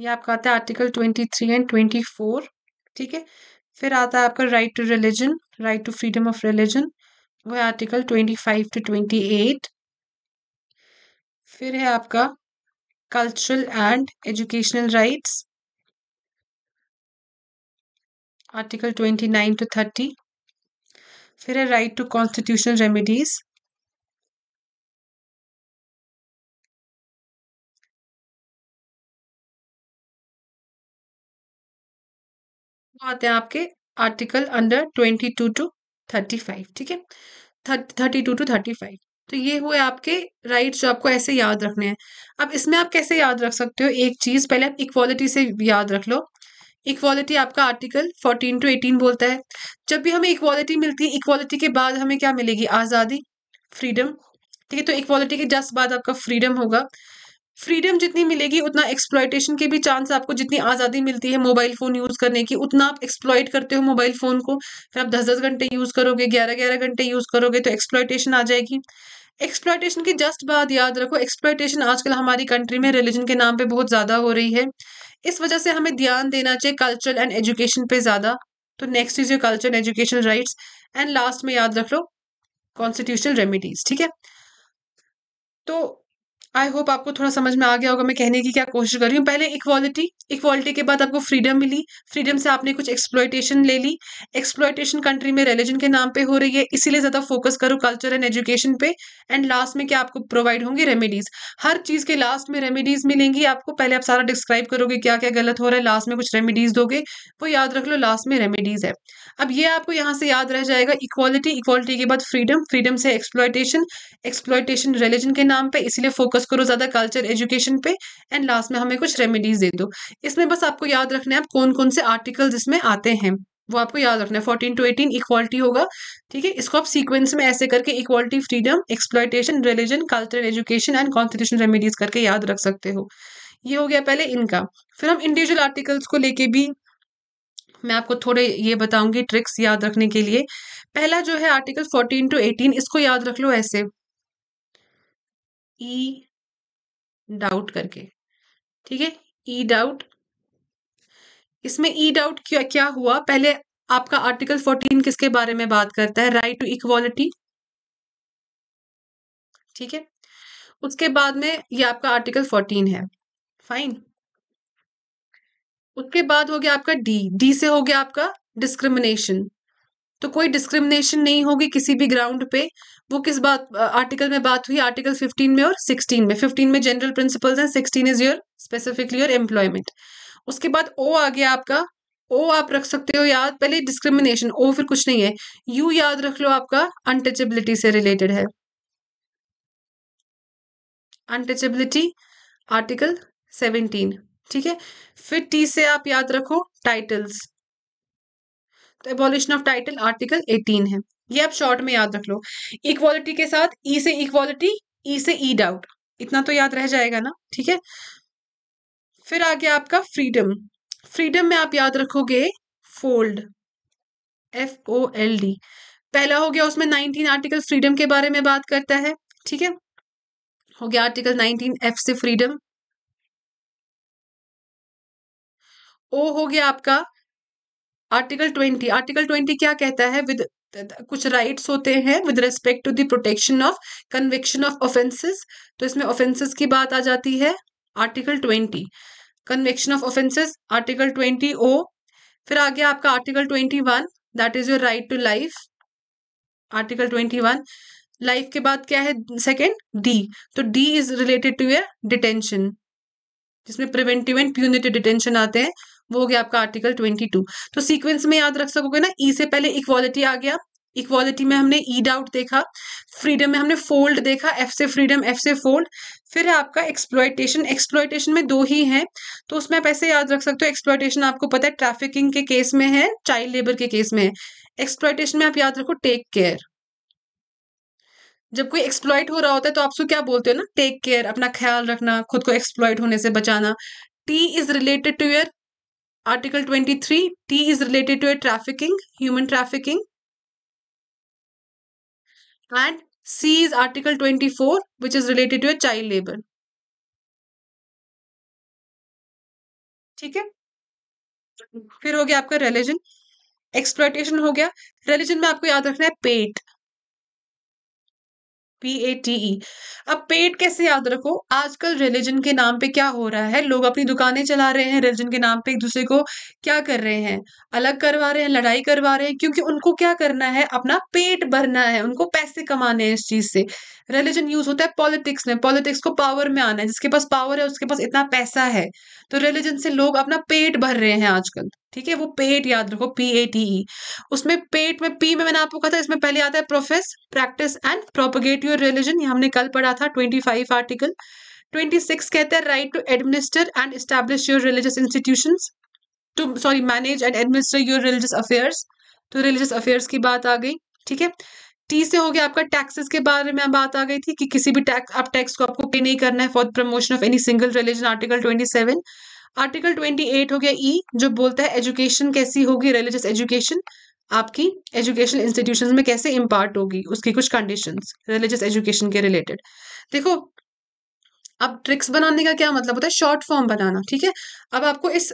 ये आपका आता है article twenty three and twenty four ठीक है फिर आता है आपका right to religion right to freedom of religion वो है article twenty five to twenty eight फिर है आपका cultural and educational rights article twenty nine to thirty फिर है राइट टू कॉन्स्टिट्यूशनल रेमिडीज आते हैं आपके article under twenty two to thirty five ठीक है thirty two to thirty five तो ये हुए आपके राइट जो आपको ऐसे याद रखने हैं अब इसमें आप कैसे याद रख सकते हो एक चीज़ पहले आप इक्वालिटी से याद रख लो इक्वालिटी आपका आर्टिकल फोर्टीन टू एटीन बोलता है जब भी हमें इक्वालिटी मिलती है इक्वालिटी के बाद हमें क्या मिलेगी आज़ादी फ्रीडम ठीक है तो इक्वालिटी के जस्ट बाद आपका फ्रीडम होगा फ्रीडम जितनी मिलेगी उतना एक्सप्लॉयटेशन के भी चांस आपको जितनी आज़ादी मिलती है मोबाइल फ़ोन यूज़ करने की उतना आप एक्सप्लॉयट करते हो मोबाइल फ़ोन को फिर आप दस दस घंटे यूज़ करोगे ग्यारह ग्यारह घंटे यूज़ करोगे तो एक्सप्लॉयटेशन आ जाएगी एक्सप्लॉयटेशन की जस्ट बाद याद रखो एक्सप्लॉयटेशन आजकल हमारी कंट्री में रिलीजन के नाम पर बहुत ज़्यादा हो रही है इस वजह से हमें ध्यान देना चाहिए कल्चरल एंड एजुकेशन पर ज़्यादा तो next is your culture and education rights and last में याद रख लो कॉन्स्टिट्यूशनल रेमिडीज ठीक है तो आई होप आपको थोड़ा समझ में आ गया होगा मैं कहने की क्या कोशिश कर रही हूँ पहले इक्वालिटी इक्वालिटी के बाद आपको फ्रीडम मिली फ्रीडम से आपने कुछ एक्सप्लोइटेशन ले ली एक्सप्लोइटेशन कंट्री में रिलीजन के नाम पे हो रही है इसीलिए ज़्यादा फोकस करो कल्चर एंड एजुकेशन पे एंड लास्ट में क्या आपको प्रोवाइड होंगी रेमेडीज़ हर चीज़ के लास्ट में रेमेडीज़ मिलेंगी आपको पहले आप सारा डिस्क्राइब करोगे क्या क्या गलत हो रहा है लास्ट में कुछ रेमेडीज़ दोगे वो याद रख लो लास्ट में रेमेडीज़ है अब ये आपको यहाँ से याद रह जाएगा इक्वालिटी इक्वालिटी के बाद फ्रीडम फ्रीडम से एक्सप्लोइटेशन एक्सप्लोइटेशन रिलीजन के नाम पर इसीलिए फोकस फोकस करो ज़्यादा कल्चर एजुकेशन पे एंड लास्ट में हमें कुछ रेमेडीज दे दो इसमें बस आपको याद रखना है आप कौन कौन से आर्टिकल इसमें आते हैं वो आपको याद रखना है फोर्टीन टू एटीन इक्वालिटी होगा ठीक है इसको आप सीक्वेंस में ऐसे करके equality freedom exploitation religion cultural education and constitution remedies करके याद रख सकते हो ये हो गया पहले इनका फिर हम इंडिविजुअल आर्टिकल्स को लेके भी मैं आपको थोड़े ये बताऊंगी ट्रिक्स याद रखने के लिए पहला जो है आर्टिकल फोर्टीन टू एटीन इसको याद रख लो ऐसे ई e डाउट करके ठीक है ई डाउट इसमें ई डाउट क्या क्या हुआ पहले आपका आर्टिकल फोर्टीन किसके बारे में बात करता है राइट टू इक्वालिटी ठीक है उसके बाद में ये आपका आर्टिकल फोर्टीन है फाइन उसके बाद हो गया आपका डी डी से हो गया आपका डिस्क्रिमिनेशन तो कोई डिस्क्रिमिनेशन नहीं होगी किसी भी ग्राउंड पे वो किस बात आर्टिकल में बात हुई आर्टिकल 15 में और 16 में 15 में जनरल प्रिंसिपल्स हैं 16 is your specifically your employment उसके बाद ओ आ गया आपका ओ आप रख सकते हो याद पहले डिस्क्रिमिनेशन ओ फिर कुछ नहीं है यू याद रख लो आपका अनटचेबिलिटी से रिलेटेड है अनटचेबिलिटी आर्टिकल सेवनटीन ठीक है फिर टी से आप याद रखो titles abolition of title article 18 है ये आप शॉर्ट में याद रख लो इक्वालिटी के साथ ई e से इक्वालिटी ई e से ई e डाउट इतना तो याद रह जाएगा ना ठीक है फिर आ गया आपका फ्रीडम फ्रीडम में आप याद रखोगे fold F O L D पहला हो गया उसमें 19 आर्टिकल फ्रीडम के बारे में बात करता है ठीक है हो गया आर्टिकल 19 एफ से फ्रीडम ओ हो गया आपका आर्टिकल ट्वेंटी आर्टिकल ट्वेंटी क्या कहता है विद कुछ राइट्स होते हैं with respect to the protection of conviction of offences तो इसमें ऑफेंसेस की बात आ जाती है article twenty conviction of offences article twenty O फिर आ गया आपका article twenty one that is your right to life article twenty one life के बाद क्या है सेकेंड डी तो D is related to your detention जिसमें प्रिवेंटिव एंड प्यूनिटिव डिटेंशन आते हैं वो हो गया आपका आर्टिकल ट्वेंटी टू तो सीक्वेंस में याद रख सकोगे ना ई e से पहले इक्वालिटी आ गया इक्वालिटी में हमने ई e डाउट देखा फ्रीडम में हमने फोल्ड देखा एफ से फ्रीडम एफ से फोल्ड फिर है आपका एक्सप्लॉयटेशन एक्सप्लॉयटेशन में दो ही हैं तो उसमें आप ऐसे याद रख सकते हो एक्सप्लॉयटेशन आपको पता है ट्रैफिकिंग के केस में है चाइल्ड लेबर के केस में है एक्सप्लॉयटेशन में आप याद रखो टेक केयर जब कोई एक्सप्लॉयट हो रहा होता है तो आप सो क्या बोलते हो ना टेक केयर अपना ख्याल रखना खुद को एक्सप्लॉयट होने से बचाना T is related to your Article 23, T is related to a trafficking, human trafficking. And C is Article 24, which is related to a child labor. ठीक है फिर हो गया आपका रिलीजन एक्सप्लोइटेशन हो गया रिलीजन में आपको याद रखना है पेट पी ए टी ई अब पेट कैसे याद रखो आजकल रिलीजन के नाम पे क्या हो रहा है लोग अपनी दुकानें चला रहे हैं रिलीजन के नाम पे एक दूसरे को क्या कर रहे हैं अलग करवा रहे हैं लड़ाई करवा रहे हैं क्योंकि उनको क्या करना है अपना पेट भरना है उनको पैसे कमाने हैं इस चीज से रिलीजन यूज होता है पॉलिटिक्स में पॉलिटिक्स को पावर में आना है जिसके पास पावर है उसके पास इतना पैसा है तो रिलीजन से लोग अपना पेट भर रहे हैं आजकल ठीक है वो पेट याद रखो पी ए टी ई उसमें पेट में पी में मैंने आपको कहा था इसमें पहले आता है profess practice and propagate your religion ये हमने कल पढ़ा था twenty five article twenty six कहते हैं right to administer and establish your religious institution to sorry manage and administer your religious affairs तो रिलीजियस अफेयर्स की बात आ गई ठीक है टी से हो गया आपका टैक्सेस के बारे में बात आ गई थी कि किसी भी टैक्स आप टैक्स को आपको पे नहीं करना है for promotion of any single religion article twenty seven article twenty eight हो गया ई e, जो बोलता है एजुकेशन कैसी होगी रिलीजियस एजुकेशन आपकी एजुकेशन इंस्टीट्यूशन में कैसे इम्पार्ट होगी उसकी कुछ कंडीशन रिलीजियस एजुकेशन के रिलेटेड देखो अब ट्रिक्स बनाने का क्या मतलब होता है शॉर्ट फॉर्म बनाना ठीक है अब आपको इस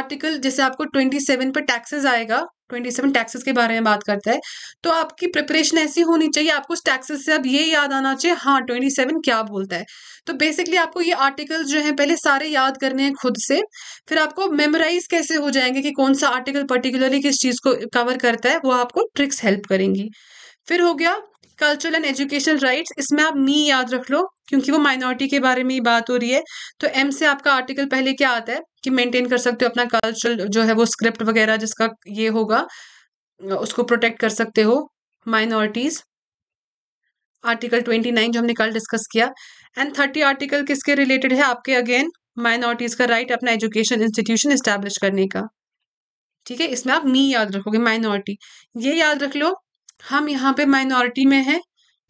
आर्टिकल जैसे आपको ट्वेंटी सेवन पर टैक्सेस आएगा ट्वेंटी सेवन टैक्सेस के बारे में बात करता है तो आपकी प्रिपरेशन ऐसी होनी चाहिए आपको टैक्सेस से अब ये याद आना चाहिए हाँ ट्वेंटी सेवन क्या बोलता है तो बेसिकली आपको ये आर्टिकल जो है पहले सारे याद करने हैं खुद से फिर आपको मेमोराइज कैसे हो जाएंगे कि कौन सा आर्टिकल पर्टिकुलरली किस चीज़ को कवर करता है वो आपको ट्रिक्स हेल्प करेंगी फिर हो गया कल्चरल एंड एजुकेशनल राइट्स इसमें आप मी याद रख लो क्योंकि वो माइनॉरिटी के बारे में ही बात हो रही है तो एम से आपका आर्टिकल पहले क्या आता है कि मेंटेन कर सकते हो अपना कल्चरल जो है वो स्क्रिप्ट वगैरह जिसका ये होगा उसको प्रोटेक्ट कर सकते हो माइनॉरिटीज आर्टिकल ट्वेंटी नाइन जो हमने कल डिस्कस किया एंड थर्टी आर्टिकल किसके रिलेटेड है आपके अगेन माइनॉरिटीज का राइट अपना एजुकेशन इंस्टीट्यूशन इस्टेब्लिश करने का ठीक है इसमें आप मी याद रखोगे माइनॉरिटी ये याद रख लो हम यहाँ पे माइनॉरिटी में हैं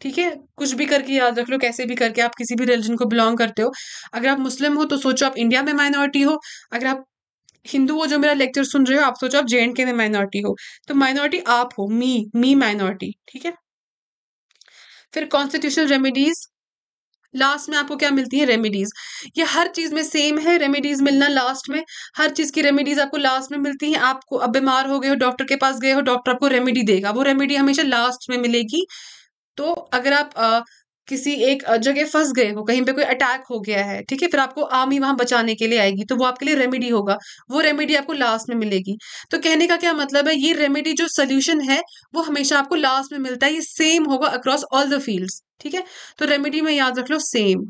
ठीक है कुछ भी करके याद रख लो कैसे भी करके आप किसी भी रिलीजन को बिलोंग करते हो अगर आप मुस्लिम हो तो सोचो आप इंडिया में माइनॉरिटी हो अगर आप हिंदू हो जो मेरा लेक्चर सुन रहे हो आप सोचो आप जे एंड के में माइनॉरिटी हो तो माइनॉरिटी आप हो मी मी माइनॉरिटी ठीक है फिर कॉन्स्टिट्यूशनल रेमेडीज लास्ट में आपको क्या मिलती है रेमेडीज ये हर चीज में सेम है रेमेडीज मिलना लास्ट में हर चीज की रेमेडीज आपको लास्ट में मिलती है आपको अब बीमार हो गए हो डॉक्टर के पास गए हो डॉक्टर आपको रेमेडी देगा वो रेमेडी हमेशा लास्ट में मिलेगी तो अगर आप किसी एक जगह फंस गए हो कहीं पे कोई अटैक हो गया है ठीक है फिर आपको आर्मी वहां बचाने के लिए आएगी तो वो आपके लिए रेमेडी होगा वो रेमेडी आपको लास्ट में मिलेगी तो कहने का क्या मतलब है ये रेमेडी जो सोल्यूशन है वो हमेशा आपको लास्ट में मिलता है ये सेम होगा अक्रॉस ऑल द फील्ड ठीक है तो रेमेडी में याद रख लो सेम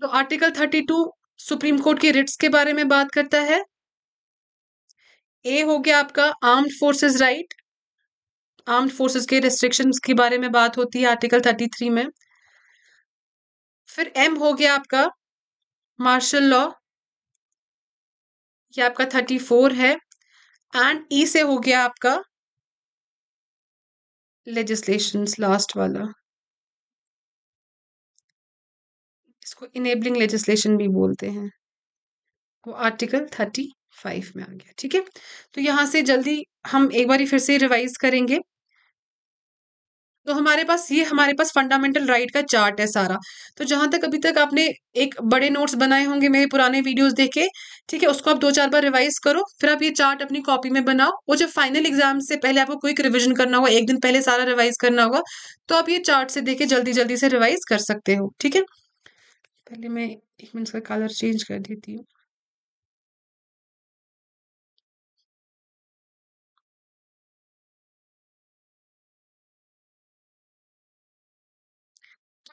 तो article thirty two supreme court के रिट्स के बारे में बात करता है ए हो गया आपका armed forces right armed forces के रेस्ट्रिक्शंस के बारे में बात होती है आर्टिकल थर्टी थ्री में फिर एम हो गया आपका मार्शल लॉ ये आपका थर्टी फोर है एंड ई e से हो गया आपका लेजिस्लेशन लास्ट वाला इसको इनेबलिंग लेजिस्लेशन भी बोलते हैं वो आर्टिकल थर्टी फाइव में आ गया ठीक है तो यहां से जल्दी हम एक बार फिर से रिवाइज करेंगे तो हमारे पास ये हमारे पास फंडामेंटल राइट का चार्ट है सारा तो जहां तक अभी तक आपने एक बड़े नोट्स बनाए होंगे मेरे पुराने वीडियोस देखे ठीक है उसको आप दो चार बार रिवाइज करो फिर आप ये चार्ट अपनी कॉपी में बनाओ और जब फाइनल एग्जाम से पहले आपको क्विक रिविजन करना होगा एक दिन पहले सारा रिवाइज करना होगा तो आप ये चार्ट से देखे जल्दी जल्दी से रिवाइज कर सकते हो ठीक है पहले मैं एक मिनट का कलर चेंज कर देती हूँ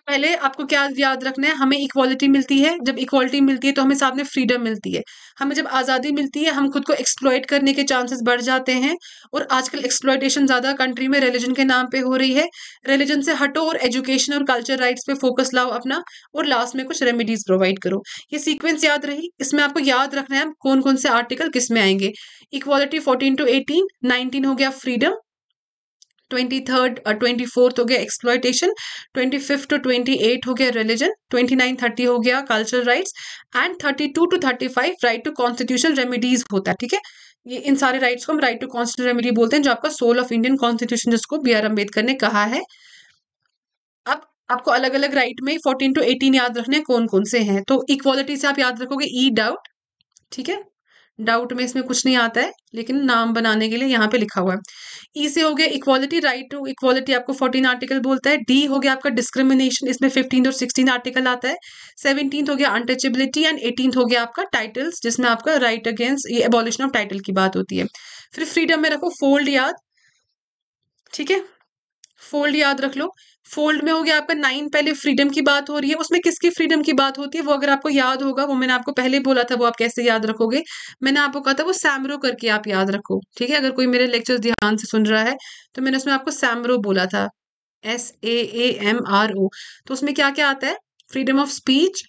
पहले आपको क्या याद रखना है हमें इक्वालिटी मिलती है जब इक्वालिटी मिलती है तो हमें साथ में फ्रीडम मिलती है हमें जब आज़ादी मिलती है हम खुद को एक्सप्लॉयट करने के चांसेस बढ़ जाते हैं और आजकल एक्सप्लॉयटेशन ज़्यादा कंट्री में रिलीजन के नाम पर हो रही है रिलीजन से हटो और एजुकेशन और कल्चर राइट्स पर फोकस लाओ अपना और लास्ट में कुछ रेमिडीज प्रोवाइड करो ये सीक्वेंस याद रही इसमें आपको याद रखना है कौन कौन से आर्टिकल किस में आएंगे equality fourteen to eighteen nineteen हो गया freedom twenty third twenty fourth हो गया exploitation twenty fifth to twenty eight हो गया रिलीजन ट्वेंटी नाइन थर्टी हो गया cultural rights and thirty two to thirty five right to constitution remedies होता है ठीक है ये इन सारे राइट्स को हम राइट टू कॉन्स्टिट्यूशन रेमेडी बोलते हैं जो आपका सोल ऑफ इंडियन कॉन्स्टिट्यूशन जिसको बी आर अम्बेडकर ने कहा है अब आपको अलग अलग राइट में फोर्टीन टू एटीन याद रखने कौन कौन से हैं तो इक्वालिटी से आप याद रखोगे ई e डाउट ठीक है डाउट में इसमें कुछ नहीं आता है लेकिन नाम बनाने के लिए यहाँ पे लिखा हुआ है ई e से हो गया इक्वालिटी राइट टू इक्वालिटी आपको फोर्टीन आर्टिकल बोलता है डी हो गया आपका डिस्क्रिमिनेशन इसमें फिफ्टीन और सिक्सटीन आर्टिकल आता है सेवनटीन हो गया अनटचेबिलिटी एंड एटीन हो गया आपका टाइटल्स जिसमें आपका राइट अगेंस्ट ये एबॉलिशन ऑफ टाइटल की बात होती है फिर फ्रीडम में रखो फोल्ड याद ठीक है फोल्ड याद रख लो फोल्ड में हो गया आपका नाइन पहले फ्रीडम की बात हो रही है उसमें किसकी फ्रीडम की बात होती है वो अगर आपको याद होगा वो मैंने आपको पहले बोला था वो आप कैसे याद रखोगे मैंने आपको कहा था वो सैमरो करके आप याद रखो ठीक है अगर कोई मेरे लेक्चर ध्यान से सुन रहा है तो मैंने उसमें आपको सैमरो बोला था S A A M R O तो उसमें क्या क्या आता है freedom of speech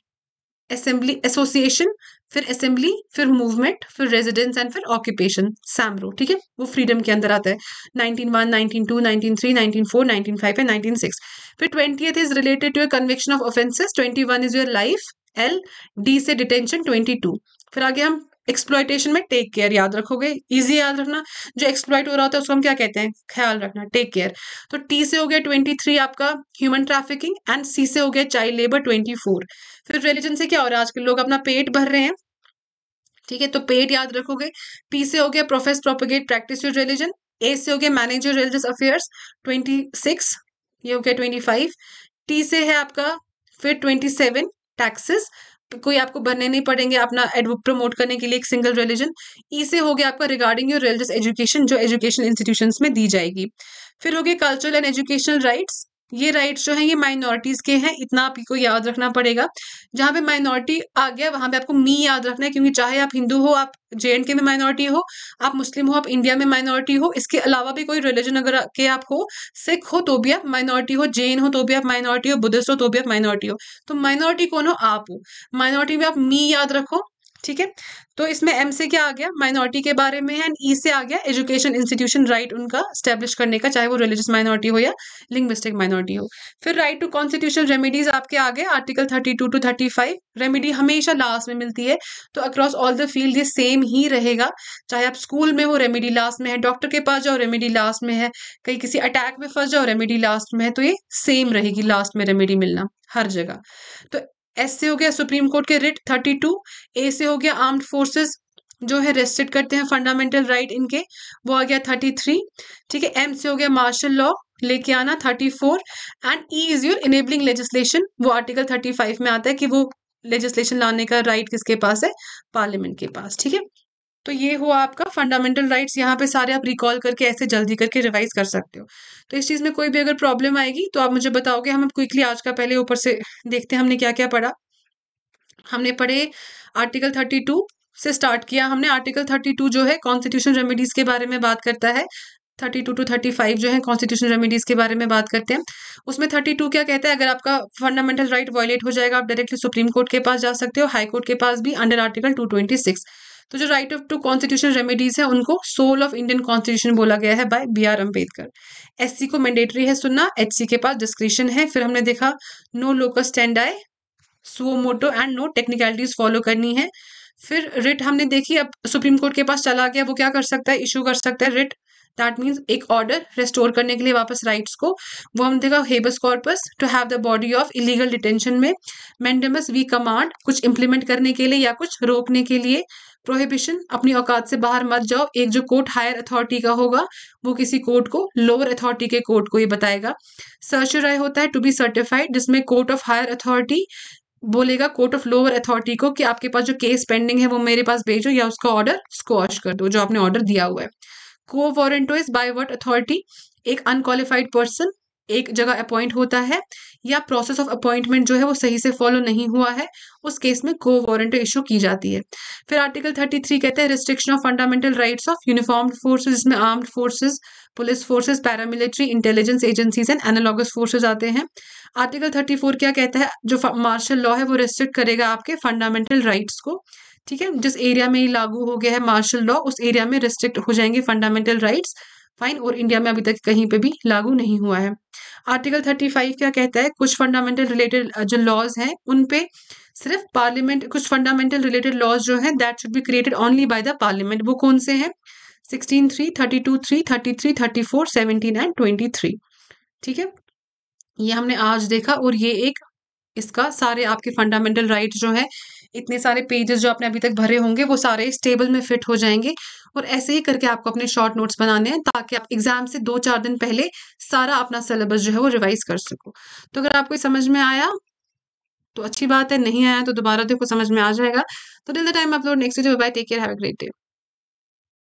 assembly association फिर असेंबली फिर मूवमेंट फिर रेजिडेंस एंड फिर ऑक्यूपेशन सैमरो ठीक है वो फ्रीडम के अंदर आता है nineteen one nineteen two nineteen three nineteen four nineteen five and nineteen six फिर twenty is related to your conviction of offences twenty one is your life L D से डिटेंशन ट्वेंटी टू फिर आगे हम exploitation में take care याद रखोगे easy याद रखना जो एक्सप्लॉयट हो रहा होता है उसको हम क्या कहते हैं ख्याल रखना टेक केयर तो टी से हो गया ट्वेंटी थ्री आपका ह्यूमन ट्रैफिकिंग एंड सी से हो गया चाइल्ड लेबर ट्वेंटी फोर फिर रिलीजन से क्या हो रहा है आजकल लोग अपना पेट भर रहे हैं ठीक है तो पेट याद रखोगे पी से हो गया profess propagate practice your religion A से हो गया manage your religious affairs twenty six ये हो गया ट्वेंटी फाइव टी से है आपका फिर ट्वेंटी सेवन टैक्सेस कोई आपको भरने नहीं पड़ेंगे अपना प्रमोट करने के लिए एक सिंगल रिलीजन ई से हो गया आपका रिगार्डिंग योर रिलीजियस एजुकेशन जो एजुकेशन इंस्टीट्यूशन में दी जाएगी फिर हो गया कल्चरल एंड एजुकेशनल राइट्स ये राइट्स जो हैं ये माइनॉरिटीज़ के हैं इतना आपको याद रखना पड़ेगा जहां पे माइनॉरिटी आ गया वहां पे आपको मी याद रखना है क्योंकि चाहे आप हिंदू हो आप जे एंड के में माइनॉरिटी हो आप मुस्लिम हो आप इंडिया में माइनॉरिटी हो इसके अलावा भी कोई रिलीजन अगर के आप हो सिख हो तो भी आप माइनॉरिटी हो जैन हो तो भी आप माइनॉरिटी हो बुद्धिस्ट हो तो भी आप माइनॉरिटी हो तो माइनॉरिटी कौन हो आप हो माइनॉरिटी में आप मी याद रखो ठीक है तो इसमें एम से क्या आ गया माइनॉरिटी के बारे में एंड ई e से आ गया एजुकेशन इंस्टीट्यूशन राइट उनका स्टैब्लिश करने का चाहे वो रिलीजियस माइनॉरिटी हो या लिंग्विस्टिक माइनॉरिटी हो फिर राइट टू कॉन्स्टिट्यूशन रेमेडीज आपके आ गए article thirty two to thirty five remedy हमेशा लास्ट में मिलती है तो अक्रॉस ऑल द फील्ड ये सेम ही रहेगा चाहे आप स्कूल में हो रेमेडी लास्ट में है डॉक्टर के पास जाओ रेमेडी लास्ट में है कहीं किसी अटैक में फंस जाओ रेमेडी लास्ट में है तो ये सेम रहेगी लास्ट में रेमेडी मिलना हर जगह तो एस से हो गया सुप्रीम कोर्ट के रिट थर्टी टू ए से हो गया आर्म्ड फोर्सेस जो है रेस्टेड करते हैं फंडामेंटल राइट इनके वो आ गया थर्टी थ्री ठीक है एम से हो गया मार्शल लॉ लेके आना thirty four and E is your enabling legislation वो आर्टिकल थर्टी फाइव में आता है कि वो लेजिस्लेशन लाने का राइट किसके पास है पार्लियामेंट के पास ठीक है तो ये हुआ आपका फंडामेंटल राइट्स यहाँ पे सारे आप रिकॉल करके ऐसे जल्दी करके रिवाइज कर सकते हो तो इस चीज़ में कोई भी अगर प्रॉब्लम आएगी तो आप मुझे बताओगे हम क्विकली आज का पहले ऊपर से देखते हैं हमने क्या क्या पढ़ा हमने पढ़े आर्टिकल थर्टी टू से स्टार्ट किया हमने आर्टिकल थर्टी टू जो है कॉन्स्टिट्यूशन रेमेडीज के बारे में बात करता है thirty two to thirty five जो है कॉन्स्टिट्यूशन रेमेडीज के बारे में बात करते हैं उसमें थर्टी टू क्या कहता है अगर आपका फंडामेंटल राइट वायलेट हो जाएगा आप डायरेक्टली सुप्रीम कोर्ट के पास जा सकते हो हाई कोर्ट के पास भी under article two twenty six तो जो right of to constitution remedies है उनको सोल ऑफ इंडियन कॉन्स्टिट्यूशन बोला गया है by B R Ambedkar S को मैंडेटरी है सुनना एच के पास डिस्क्रिप्शन है फिर हमने देखा no locus standi suo motu and no technicalities follow करनी है फिर रिट हमने देखी अब सुप्रीम कोर्ट के पास चला गया वो क्या कर सकता है इशू कर सकता है रिट दैट मीन्स एक ऑर्डर रेस्टोर करने के लिए वापस राइट्स को वो हम देखा habeas corpus to have the body of illegal detention में मैंडमस वी कमांड कुछ इम्प्लीमेंट करने के लिए या कुछ रोकने के लिए प्रोहिबिशन अपनी औकात से बाहर मत जाओ एक जो कोर्ट हायर अथॉरिटी का होगा वो किसी कोर्ट को लोअर अथॉरिटी के कोर्ट को ये बताएगा सर्च राय होता है टू बी सर्टिफाइड जिसमें कोर्ट ऑफ हायर अथॉरिटी बोलेगा कोर्ट ऑफ लोअर अथॉरिटी को कि आपके पास जो केस पेंडिंग है वो मेरे पास भेजो या उसका ऑर्डर स्कोश कर दो जो आपने ऑर्डर दिया हुआ है quo warranto is by what authority एक अनक्वालिफाइड पर्सन एक जगह अपॉइंट होता है या प्रोसेस ऑफ अपॉइंटमेंट जो है वो सही से फॉलो नहीं हुआ है उस केस में को वारंट इशू की जाती है फिर आर्टिकल थर्टी थ्री कहते हैं restriction of fundamental rights of uniform forces जिसमें armed forces police forces paramilitary intelligence agencies and analogous forces आते हैं आर्टिकल थर्टी फोर क्या कहता है जो मार्शल लॉ है वो रिस्ट्रिक्ट करेगा आपके फंडामेंटल राइट्स को ठीक है जिस एरिया में ही लागू हो गया है मार्शल लॉ उस एरिया में रिस्ट्रिक्ट हो जाएंगे फंडामेंटल राइट्स फाइन और इंडिया में अभी तक कहीं पे भी लागू नहीं हुआ है आर्टिकल थर्टी फाइव क्या कहता है कुछ फंडामेंटल रिलेटेड जो लॉज हैं उन पे सिर्फ पार्लियामेंट कुछ फंडामेंटल रिलेटेड लॉज जो है that should be created only by the parliament वो कौन से हैं sixteen three thirty two three thirty three thirty four seventeen and twenty three ठीक है ये हमने आज देखा और ये एक इसका सारे आपके फंडामेंटल राइट जो है इतने सारे पेजेस जो आपने अभी तक भरे होंगे वो सारे इस टेबल में फिट हो जाएंगे और ऐसे ही करके आपको अपने शॉर्ट नोट्स बनाने हैं ताकि आप एग्जाम से दो चार दिन पहले सारा अपना सिलेबस जो है वो रिवाइज कर सको तो अगर आपको समझ में आया तो अच्छी बात है नहीं आया तो दोबारा देखो समझ में आ जाएगा तो till the time upload next video bye take care have a great day